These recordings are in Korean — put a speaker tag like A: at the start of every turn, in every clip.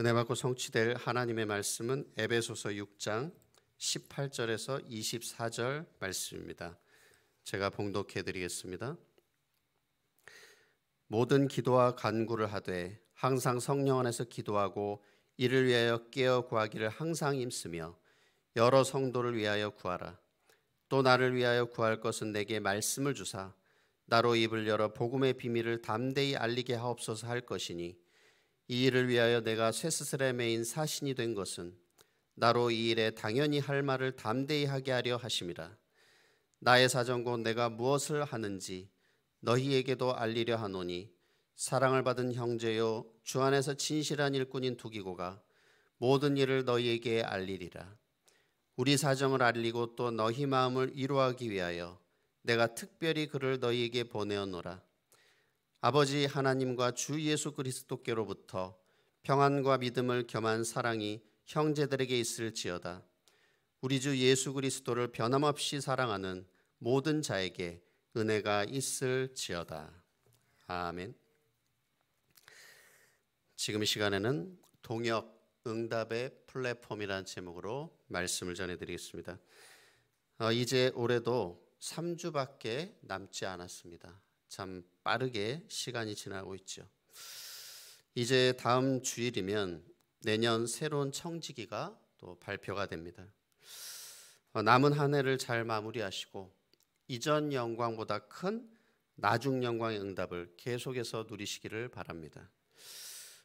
A: 은혜 받고 성취될 하나님의 말씀은 에베소서 6장 18절에서 24절 말씀입니다. 제가 봉독해 드리겠습니다. 모든 기도와 간구를 하되 항상 성령 안에서 기도하고 이를 위하여 깨어 구하기를 항상 힘쓰며 여러 성도를 위하여 구하라. 또 나를 위하여 구할 것은 내게 말씀을 주사 나로 입을 열어 복음의 비밀을 담대히 알리게 하옵소서 할 것이니 이 일을 위하여 내가 쇠스스레 매인 사신이 된 것은 나로 이 일에 당연히 할 말을 담대히 하게 하려 하심이라. 나의 사정고 내가 무엇을 하는지 너희에게도 알리려 하노니 사랑을 받은 형제요 주 안에서 진실한 일꾼인 두기고가 모든 일을 너희에게 알리리라. 우리 사정을 알리고 또 너희 마음을 이루하기 위하여 내가 특별히 그를 너희에게 보내었노라. 아버지 하나님과 주 예수 그리스도께로부터 평안과 믿음을 겸한 사랑이 형제들에게 있을지어다. 우리 주 예수 그리스도를 변함없이 사랑하는 모든 자에게 은혜가 있을지어다. 아멘. 지금 시간에는 동역 응답의 플랫폼이라는 제목으로 말씀을 전해드리겠습니다. 어, 이제 올해도 3주밖에 남지 않았습니다. 참 빠르게 시간이 지나고 있죠. 이제 다음 주일이면 내년 새로운 청지기가 또 발표가 됩니다. 어, 남은 한 해를 잘 마무리하시고 이전 영광보다 큰 나중 영광의 응답을 계속해서 누리시기를 바랍니다.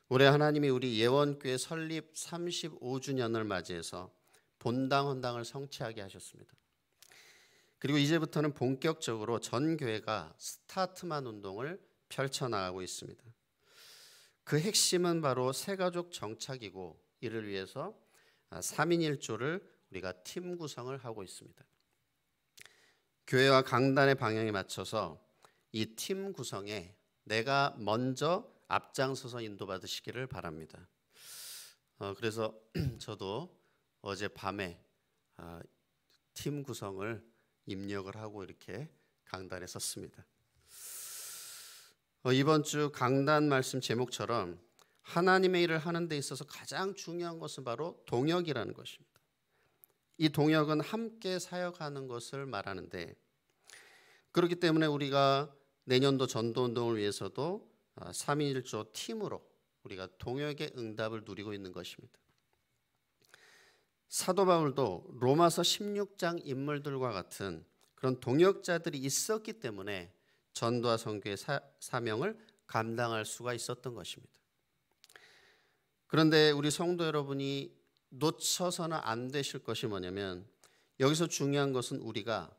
A: 올해 하나님이 우리 예원교회 설립 35주년을 맞이해서 본당 헌당을 성취하게 하셨습니다. 그리고 이제부터는 본격적으로 전 교회가 스타트만 운동을 펼쳐나가고 있습니다. 그 핵심은 바로 새가족 정착이고 이를 위해서 3인 아, 1조를 우리가 팀 구성을 하고 있습니다. 교회와 강단의 방향에 맞춰서 이 팀 구성에 내가 먼저 앞장서서 인도받으시기를 바랍니다. 어, 그래서 저도 어제 밤에 어, 아, 팀 구성을 입력을 하고 이렇게 강단에 섰습니다. 어, 이번 주 강단 말씀 제목처럼 하나님의 일을 하는 데 있어서 가장 중요한 것은 바로 동역이라는 것입니다. 이 동역은 함께 사역하는 것을 말하는데 그렇기 때문에 우리가 내년도 전도 운동을 위해서도 3.1조 아, 팀으로 우리가 동역의 응답을 누리고 있는 것입니다. 사도 바울도 로마서 16장 인물들과 같은 그런 동역자들이 있었기 때문에 전도와 선교의 사명을 감당할 수가 있었던 것입니다. 그런데 우리 성도 여러분이 놓쳐서는 안 되실 것이 뭐냐면 여기서 중요한 것은 우리가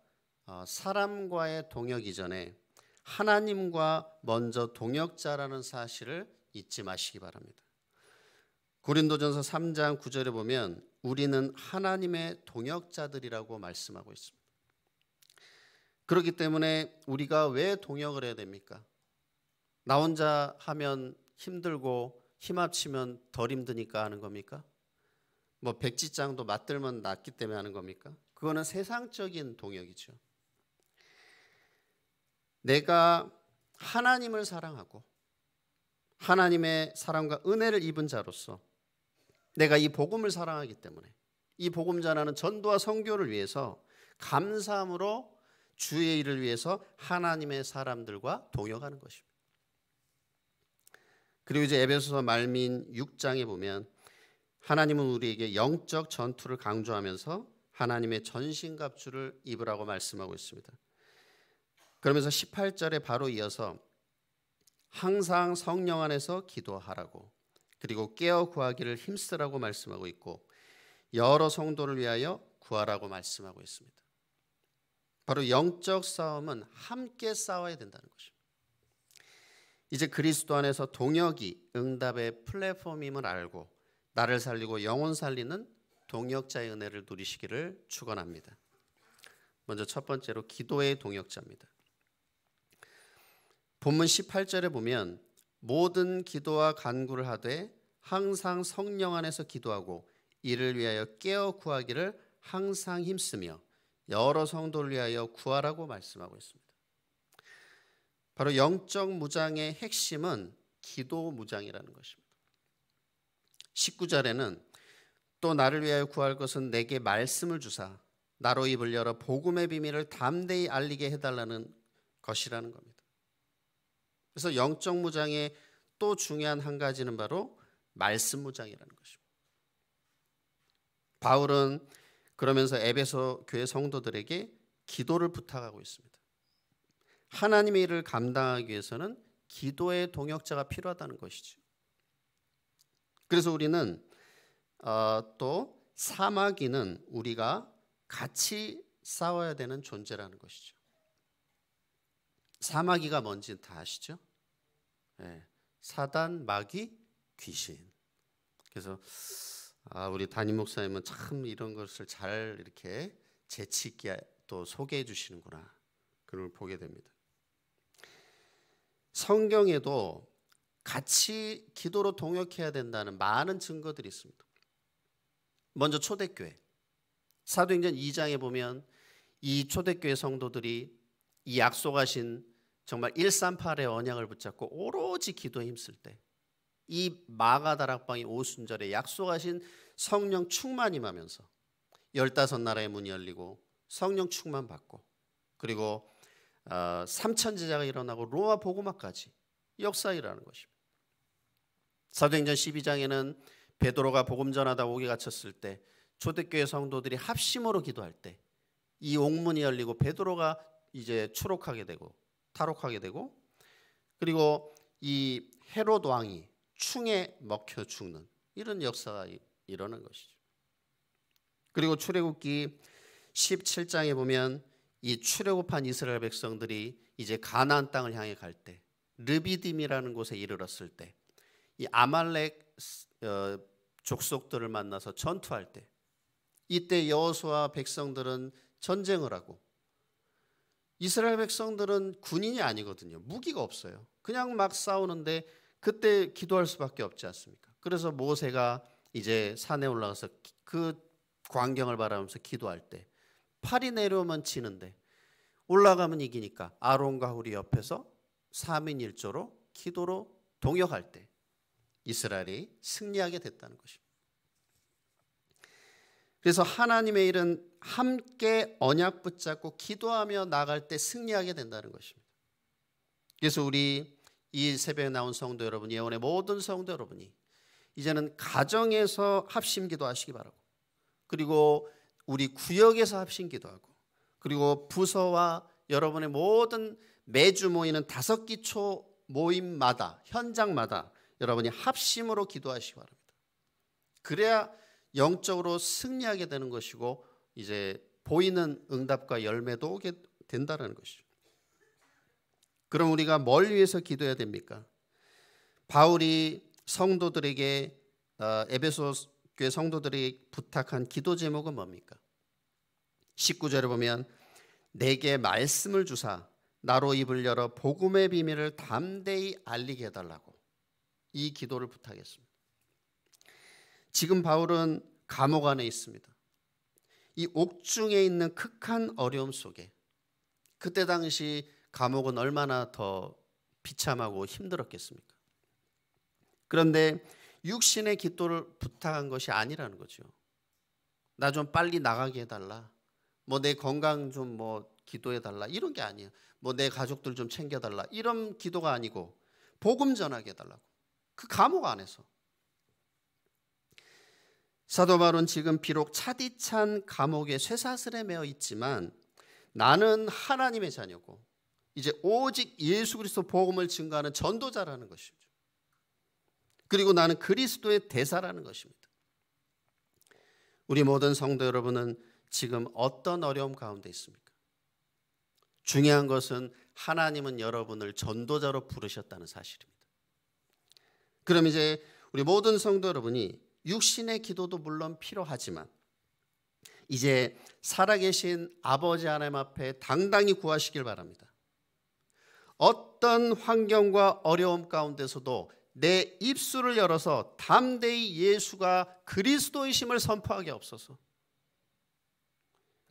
A: 어, 사람과의 동역 이전에 하나님과 먼저 동역자라는 사실을 잊지 마시기 바랍니다. 고린도전서 3장 9절에 보면 우리는 하나님의 동역자들이라고 말씀하고 있습니다. 그렇기 때문에 우리가 왜 동역을 해야 됩니까? 나 혼자 하면 힘들고 힘합치면 덜 힘드니까 하는 겁니까? 뭐 백지장도 맞들면 낫기 때문에 하는 겁니까? 그거는 세상적인 동역이죠. 내가 하나님을 사랑하고 하나님의 사랑과 은혜를 입은 자로서 내가 이 복음을 사랑하기 때문에 이 복음 전하는 전도와 성교를 위해서 감사함으로 주의 일을 위해서 하나님의 사람들과 동역하는 것입니다. 그리고 이제 에베소서 말민 6장에 보면 하나님은 우리에게 영적 전투를 강조하면서 하나님의 전신갑주를 입으라고 말씀하고 있습니다. 그러면서 18절에 바로 이어서 항상 성령 안에서 기도하라고 그리고 깨어 구하기를 힘쓰라고 말씀하고 있고 여러 성도를 위하여 구하라고 말씀하고 있습니다. 바로 영적 싸움은 함께 싸워야 된다는 것입니다. 이제 그리스도 안에서 동역이 응답의 플랫폼임을 알고 나를 살리고 영혼 살리는 동역자의 은혜를 누리시기를 축원합니다. 먼저 첫 번째로 기도의 동역자입니다. 본문 18절에 보면 모든 기도와 간구를 하되 항상 성령 안에서 기도하고 이를 위하여 깨어 구하기를 항상 힘쓰며 여러 성도를 위하여 구하라고 말씀하고 있습니다. 바로 영적 무장의 핵심은 기도 무장이라는 것입니다. 19절에는 또 나를 위하여 구할 것은 내게 말씀을 주사 나로 입을 열어 복음의 비밀을 담대히 알리게 해달라는 것이라는 겁니다. 그래서 영적 무장의 또 중요한 한 가지는 바로 말씀 무장이라는 것입니다. 바울은 그러면서 에베소 교회 성도들에게 기도를 부탁하고 있습니다. 하나님의 일을 감당하기 위해서는 기도의 동역자가 필요하다는 것이죠. 그래서 우리는 어, 또 사마귀는 우리가 같이 싸워야 되는 존재라는 것이죠. 사마귀가 뭔지 다 아시죠? 예, 사단, 마귀, 귀신. 그래서 아, 우리 담임 목사님은 참 이런 것을 잘 이렇게 재치 있게 또 소개해 주시는구나. 그걸 보게 됩니다. 성경에도 같이 기도로 동역해야 된다는 많은 증거들이 있습니다. 먼저 초대교회. 사도행전 2장에 보면 이 초대교회 성도들이 이 약속하신 정말 138의 언약을 붙잡고 오로지 기도에 힘쓸 때 이 마가다락방이 오순절에 약속하신 성령 충만 임하면서 열다섯 나라의 문이 열리고 성령 충만 받고 그리고 어, 삼천 제자가 일어나고 로마 보고화까지 역사이라는 것입니다. 사도행전 12장에는 베드로가 복음 전하다 오게 갇혔을 때 초대교회 성도들이 합심으로 기도할 때 이 옥문이 열리고 베드로가 이제 추록하게 되고 탈옥하게 되고 그리고 이 헤롯 왕이 충에 먹혀 죽는 이런 역사가 일어난 것이죠. 그리고 출애굽기 17장에 보면 이 출애굽한 이스라엘 백성들이 이제 가나안 땅을 향해 갈 때 르비딤이라는 곳에 이르렀을 때 이 아말렉 어, 족속들을 만나서 전투할 때 이때 여호수아 백성들은 전쟁을 하고 이스라엘 백성들은 군인이 아니거든요. 무기가 없어요. 그냥 막 싸우는데 그때 기도할 수밖에 없지 않습니까? 그래서 모세가 이제 산에 올라가서 그 광경을 바라면서 기도할 때 팔이 내려오면 치는데 올라가면 이기니까 아론과 우리 옆에서 3인 1조로 기도로 동역할 때 이스라엘이 승리하게 됐다는 것입니다. 그래서 하나님의 일은 함께 언약 붙잡고 기도하며 나갈 때 승리하게 된다는 것입니다. 그래서 우리 이 새벽에 나온 성도 여러분, 예언의 모든 성도 여러분이 이제는 가정에서 합심 기도하시기 바라고 그리고 우리 구역에서 합심 기도하고 그리고 부서와 여러분의 모든 매주 모이는 다섯 기초 모임마다 현장마다 여러분이 합심으로 기도하시기 바랍니다. 그래야 영적으로 승리하게 되는 것이고 이제 보이는 응답과 열매도 오게 된다는 것이죠. 그럼 우리가 뭘 위해서 기도해야 됩니까? 바울이 성도들에게 어, 에베소 교회 성도들이 부탁한 기도 제목은 뭡니까? 19절에 보면 내게 말씀을 주사 나로 입을 열어 복음의 비밀을 담대히 알리게 해달라고 이 기도를 부탁했습니다. 지금 바울은 감옥 안에 있습니다. 이 옥중에 있는 극한 어려움 속에 그때 당시 감옥은 얼마나 더 비참하고 힘들었겠습니까? 그런데 육신의 기도를 부탁한 것이 아니라는 거죠. 나 좀 빨리 나가게 해달라. 뭐 내 건강 좀 뭐 기도해달라. 이런 게 아니에요. 뭐내 가족들 좀 챙겨달라. 이런 기도가 아니고 복음 전하게 해달라고. 그 감옥 안에서 사도 바울은 지금 비록 차디찬 감옥에 쇠사슬에 매어 있지만 나는 하나님의 자녀고 이제 오직 예수 그리스도 복음을 증거하는 전도자라는 것이죠. 그리고 나는 그리스도의 대사라는 것입니다. 우리 모든 성도 여러분은 지금 어떤 어려움 가운데 있습니까? 중요한 것은 하나님은 여러분을 전도자로 부르셨다는 사실입니다. 그럼 이제 우리 모든 성도 여러분이 육신의 기도도 물론 필요하지만 이제 살아계신 아버지 하나님 앞에 당당히 구하시길 바랍니다. 어떤 환경과 어려움 가운데서도 내 입술을 열어서 담대히 예수가 그리스도이심을 선포하게 없어서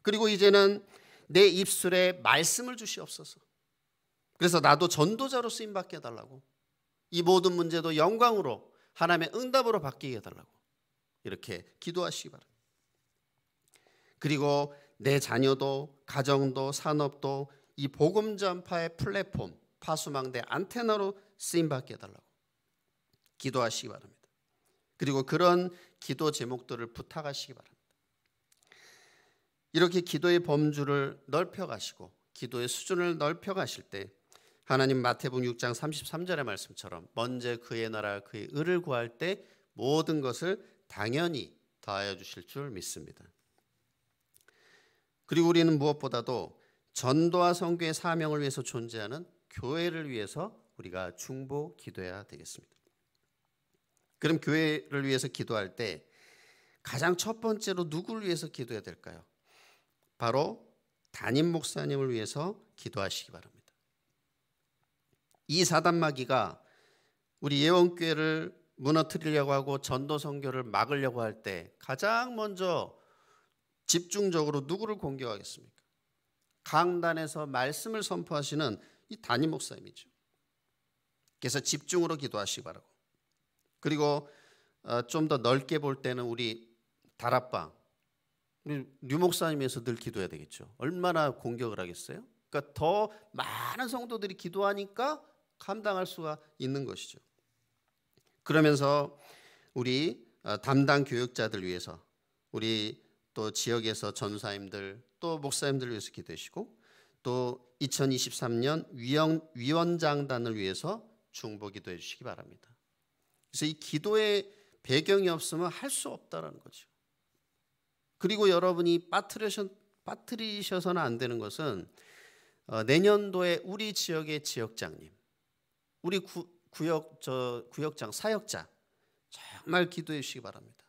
A: 그리고 이제는 내 입술에 말씀을 주시옵소서. 그래서 나도 전도자로 쓰임 받게 해달라고. 이 모든 문제도 영광으로 하나님의 응답으로 바뀌게 해달라고. 이렇게 기도하시기 바랍니다. 그리고 내 자녀도 가정도 산업도 이 복음 전파의 플랫폼 파수망대 안테나로 쓰임 받게 해달라고 기도하시기 바랍니다. 그리고 그런 기도 제목들을 부탁하시기 바랍니다. 이렇게 기도의 범주를 넓혀 가시고 기도의 수준을 넓혀 가실 때 하나님 마태복 6장 33절의 말씀처럼 먼저 그의 나라 그의 의를 구할 때 모든 것을 당연히 더하여 주실 줄 믿습니다. 그리고 우리는 무엇보다도 전도와 선교의 사명을 위해서 존재하는 교회를 위해서 우리가 중보 기도해야 되겠습니다. 그럼 교회를 위해서 기도할 때 가장 첫 번째로 누구를 위해서 기도해야 될까요? 바로 담임 목사님을 위해서 기도하시기 바랍니다. 이 사단마귀가 우리 예원교회를 무너뜨리려고 하고 전도 선교를 막으려고 할 때 가장 먼저 집중적으로 누구를 공격하겠습니까? 강단에서 말씀을 선포하시는 이 담임 목사님이죠. 그래서 집중으로 기도하시기 바라고. 그리고 어, 좀더 넓게 볼 때는 우리 다락방 우리 류 목사님에서 늘 기도해야 되겠죠. 얼마나 공격을 하겠어요? 그러니까 더 많은 성도들이 기도하니까 감당할 수가 있는 것이죠. 그러면서 우리 어, 담당 교육자들 위해서 우리 또 지역에서 전사님들 또 목사님들 위해서 기도하시고 또 2023년 위원, 위원장단을 위해서 중보 기도해 주시기 바랍니다. 그래서 이 기도의 배경이 없으면 할 수 없다라는 거죠. 그리고 여러분이 빠뜨리셔, 서는안 되는 것은 어, 내년도에 우리 지역의 지역장님, 우리 구, 구역 저 구역장 사역자 정말 기도해 주시기 바랍니다.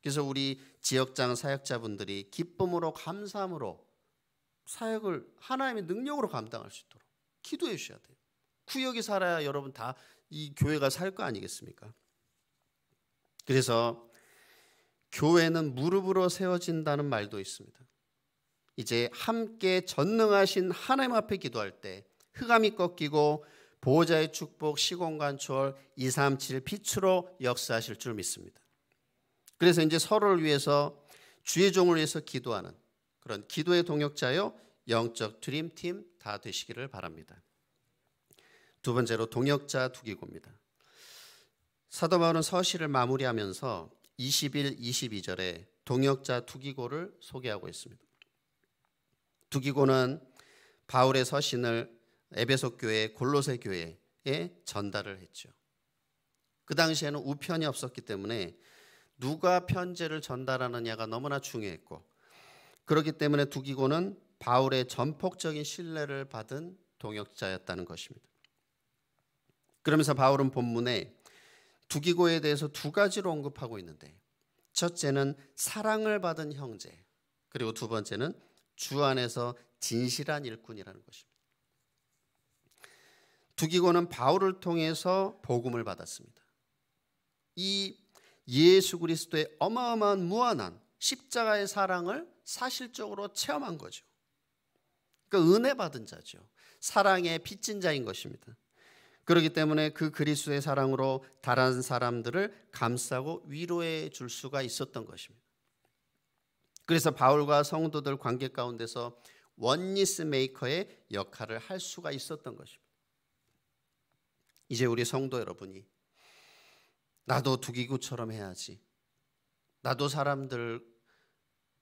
A: 그래서 우리 지역장 사역자분들이 기쁨으로 감사함으로 사역을 하나님의 능력으로 감당할 수 있도록 기도해 주셔야 돼요. 구역이 살아야 여러분 다 이 교회가 살 거 아니겠습니까? 그래서 교회는 무릎으로 세워진다는 말도 있습니다. 이제 함께 전능하신 하나님 앞에 기도할 때 흑암이 꺾이고 보호자의 축복, 시공간 초월, 2, 3, 7 빛으로 역사하실 줄 믿습니다. 그래서 이제 서로를 위해서 주의 종을 위해서 기도하는 그런 기도의 동역자요 영적 드림팀 다 되시기를 바랍니다. 두 번째로 동역자 두기고입니다. 사도 바울은 서시를 마무리하면서 21, 22절에 동역자 두기고를 소개하고 있습니다. 두기고는 바울의 서신을 에베소 교회, 골로새 교회에 전달을 했죠. 그 당시에는 우편이 없었기 때문에 누가 편지를 전달하느냐가 너무나 중요했고 그렇기 때문에 두기고는 바울의 전폭적인 신뢰를 받은 동역자였다는 것입니다. 그러면서 바울은 본문에 두기고에 대해서 두 가지로 언급하고 있는데 첫째는 사랑을 받은 형제 그리고 두 번째는 주 안에서 진실한 일꾼이라는 것입니다. 두기고는 바울을 통해서 복음을 받았습니다. 이 예수 그리스도의 어마어마한 무한한 십자가의 사랑을 사실적으로 체험한 거죠. 그 은혜 받은 자죠. 사랑의 빚진 자인 것입니다. 그렇기 때문에 그 그리스도의 사랑으로 다른 사람들을 감싸고 위로해 줄 수가 있었던 것입니다. 그래서 바울과 성도들 관계 가운데서 원니스 메이커의 역할을 할 수가 있었던 것입니다. 이제 우리 성도 여러분이 나도 두기구처럼 해야지. 나도 사람들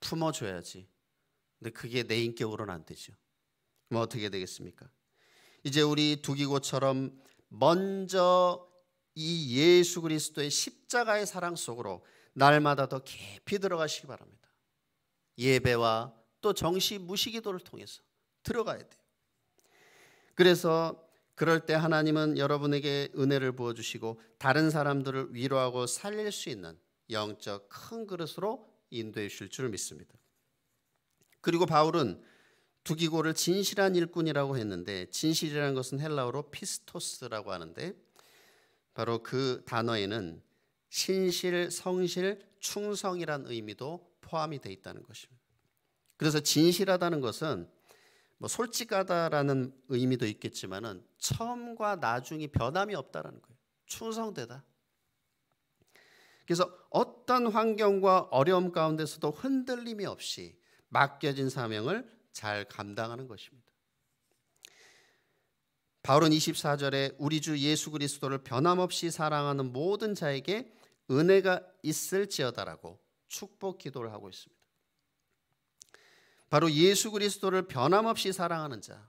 A: 품어줘야지. 근데 그게 내 인격으로는 안 되죠. 뭐 어떻게 되겠습니까? 이제 우리 두기구처럼 먼저 이 예수 그리스도의 십자가의 사랑 속으로 날마다 더 깊이 들어가시기 바랍니다. 예배와 또 정시 무시기도를 통해서 들어가야 돼요. 그래서 그럴 때 하나님은 여러분에게 은혜를 부어 주시고 다른 사람들을 위로하고 살릴 수 있는 영적 큰 그릇으로 인도해 주실 줄 믿습니다. 그리고 바울은 두기고를 진실한 일꾼이라고 했는데 진실이라는 것은 헬라어로 피스토스라고 하는데 바로 그 단어에는 신실, 성실, 충성이란 의미도 포함이 되어 있다는 것입니다. 그래서 진실하다는 것은 뭐 솔직하다라는 의미도 있겠지만은 처음과 나중이 변함이 없다라는 거예요. 충성되다. 그래서 어떤 환경과 어려움 가운데서도 흔들림이 없이 맡겨진 사명을 잘 감당하는 것입니다. 바울은 24절에 우리 주 예수 그리스도를 변함없이 사랑하는 모든 자에게 은혜가 있을지어다라고 축복 기도를 하고 있습니다. 바로 예수 그리스도를 변함없이 사랑하는 자.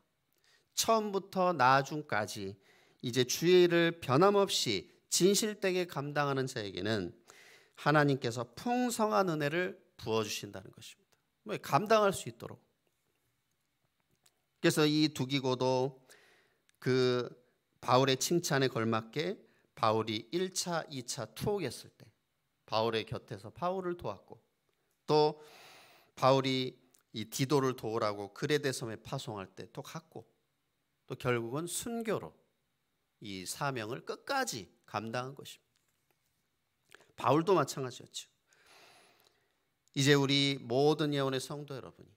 A: 처음부터 나중까지 이제 주의 일을 변함없이 진실되게 감당하는 자에게는 하나님께서 풍성한 은혜를 부어주신다는 것입니다. 뭐 감당할 수 있도록. 그래서 이 두기고도 그 바울의 칭찬에 걸맞게 바울이 1차, 2차 투옥했을 때 바울의 곁에서 바울을 도왔고 또 바울이 이 디도를 도우라고 그레데 섬에 파송할 때또 갔고 또 결국은 순교로 이 사명을 끝까지 감당한 것입니다. 바울도 마찬가지였죠. 이제 우리 모든 예언의 성도 여러분이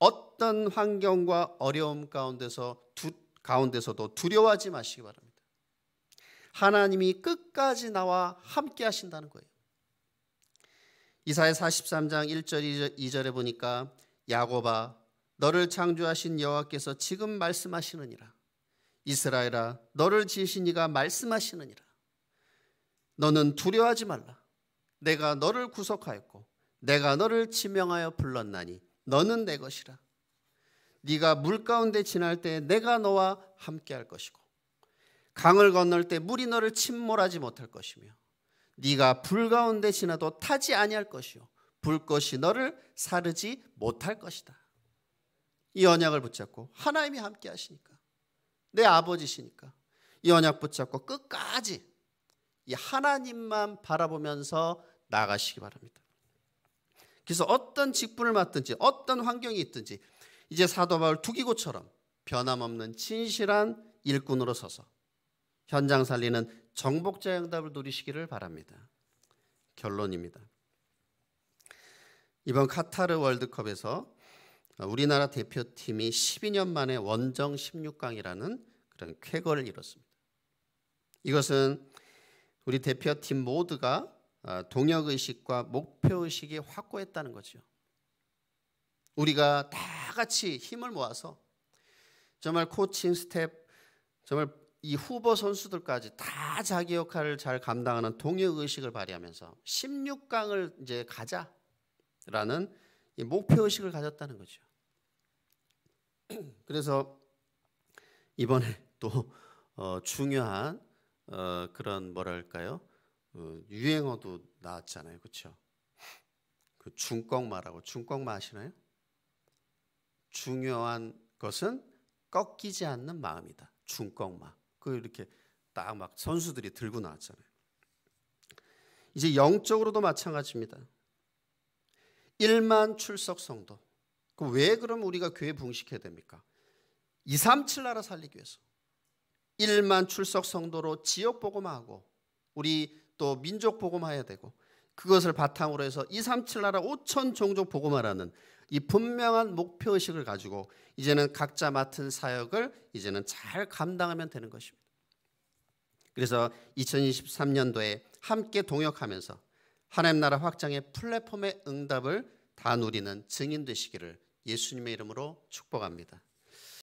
A: 어떤 환경과 어려움 가운데서 두, 가운데서도 두려워하지 마시기 바랍니다. 하나님이 끝까지 나와 함께 하신다는 거예요. 이사의 43장 1절 2절에 보니까 야곱아 너를 창조하신 여호와께서 지금 말씀하시느니라 이스라엘아 너를 지으신 이가 말씀하시느니라 너는 두려워하지 말라 내가 너를 구속하였고 내가 너를 지명하여 불렀나니 너는 내 것이라 네가 물 가운데 지날 때 내가 너와 함께 할 것이고 강을 건널 때 물이 너를 침몰하지 못할 것이며 네가 불 가운데 지나도 타지 아니할 것이요 불것이 너를 사르지 못할 것이다. 이 언약을 붙잡고 하나님이 함께 하시니까 내 아버지시니까 이 언약 붙잡고 끝까지 이 하나님만 바라보면서 나가시기 바랍니다. 그래서 어떤 직분을 맡든지 어떤 환경이 있든지 이제 사도 바울 두기고처럼 변함없는 진실한 일꾼으로 서서 현장 살리는 정복자 응답을 누리시기를 바랍니다. 결론입니다. 이번 카타르 월드컵에서 우리나라 대표팀이 12년 만에 원정 16강이라는 그런 쾌거를 이뤘습니다. 이것은 우리 대표팀 모두가 동역 의식과 목표 의식이 확고했다는 거죠. 우리가 다 같이 힘을 모아서 정말 코칭 스텝 정말 이 후보 선수들까지 다 자기 역할을 잘 감당하는 동역 의식을 발휘하면서 16강을 이제 가자라는 목표 의식을 가졌다는 거죠. 그래서 이번에 또 어, 중요한 어, 그런 뭐랄까요 어, 유행어도 나왔잖아요, 그렇죠? 그 중꺾마라고 중꺾마 아시나요? 중요한 것은 꺾이지 않는 마음이다. 중꺾마. 그 이렇게 딱 막 선수들이 들고 나왔잖아요. 이제 영적으로도 마찬가지입니다. 1만 출석 성도. 그왜 그럼 우리가 교회 붕식해야 됩니까? 2, 3, 7 나라 살리기 위해서. 1만 출석 성도로 지역 복음화하고 우리 또 민족 복음화해야 되고 그것을 바탕으로 해서 2, 3, 7 나라 5천 종족 복음화라는 이 분명한 목표 의식을 가지고 이제는 각자 맡은 사역을 이제는 잘 감당하면 되는 것입니다. 그래서 2023년도에 함께 동역하면서 하나님 나라 확장의 플랫폼의 응답을 다 누리는 증인 되시기를 예수님의 이름으로 축복합니다.